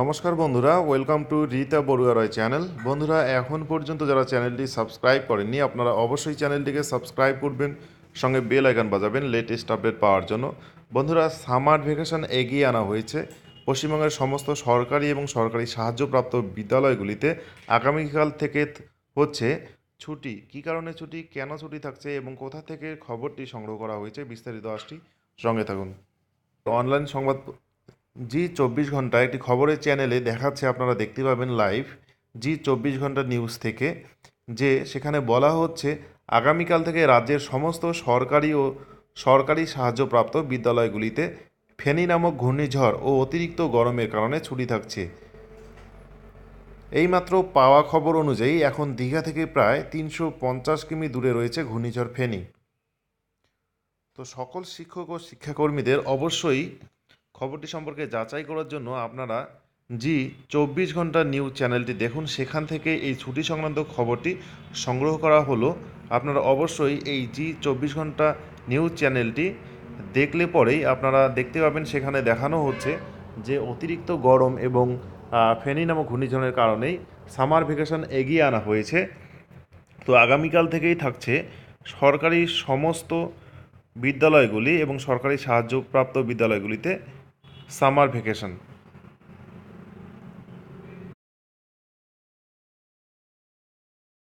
নমস্কার বন্ধুরা welcome to Rita Barua Roy channel বন্ধুরা এখন পর্যন্ত যারা চ্যানেলটি সাবস্ক্রাইব করেননি আপনারা অবশ্যই চ্যানেলটিকে সাবস্ক্রাইব করবেন সঙ্গে বেল আইকন বাজাবেন লেটেস্ট আপডেট পাওয়ার জন্য বন্ধুরা সামার ভ্যাকেশন এগিয়ে আনা হয়েছে পশ্চিমবঙ্গের সমস্ত সরকারি এবং সরকারি সাহায্যপ্রাপ্ত বিদ্যালয়গুলিতে আগামীকাল থেকে হচ্ছে ছুটি কি কারণে ছুটি কেন ছুটি থাকছে এবং কোথা থেকে খবরটি সংগ্রহ করা হয়েছে বিস্তারিত আসটি সঙ্গে থাকুন অনলাইন সংবাদ জি চব্বিশ ঘন্টা একটি খবরের চ্যানেলে দেখাচ্ছে আপনারা দেখতে পাবেন লাইভ জি চব্বিশ ঘন্টা নিউজ থেকে যে সেখানে বলা হচ্ছে আগামীকাল থেকে রাজ্যের সমস্ত সরকারি ও সরকারি সাহায্যপ্রাপ্ত বিদ্যালয়গুলিতে ফেনী নামক ঘূর্ণিঝড় ও অতিরিক্ত গরমের কারণে ছুটি থাকছে এইমাত্র পাওয়া খবর অনুযায়ী এখন দীঘা থেকে প্রায় তিনশো পঞ্চাশ কিমি দূরে রয়েছে ঘূর্ণিঝড় ফেনী তো সকল শিক্ষক ও শিক্ষাকর্মীদের অবশ্যই খবরটি সম্পর্কে যাচাই করার জন্য আপনারা জি চব্বিশ ঘন্টা নিউজ চ্যানেলটি দেখুন সেখান থেকে এই ছুটি সংক্রান্ত খবরটি সংগ্রহ করা হলো আপনারা অবশ্যই এই জি চব্বিশ ঘন্টা নিউজ চ্যানেলটি দেখলে পরেই আপনারা দেখতে পাবেন সেখানে দেখানো হচ্ছে যে অতিরিক্ত গরম এবং ফেনি নামক ঘূর্ণিঝড়ের কারণেই সামার ভেকেশন এগিয়ে আনা হয়েছে তো আগামীকাল থেকেই থাকছে সরকারি সমস্ত বিদ্যালয়গুলি এবং সরকারি সাহায্যপ্রাপ্ত বিদ্যালয়গুলিতে সামার ভ্যাকেশন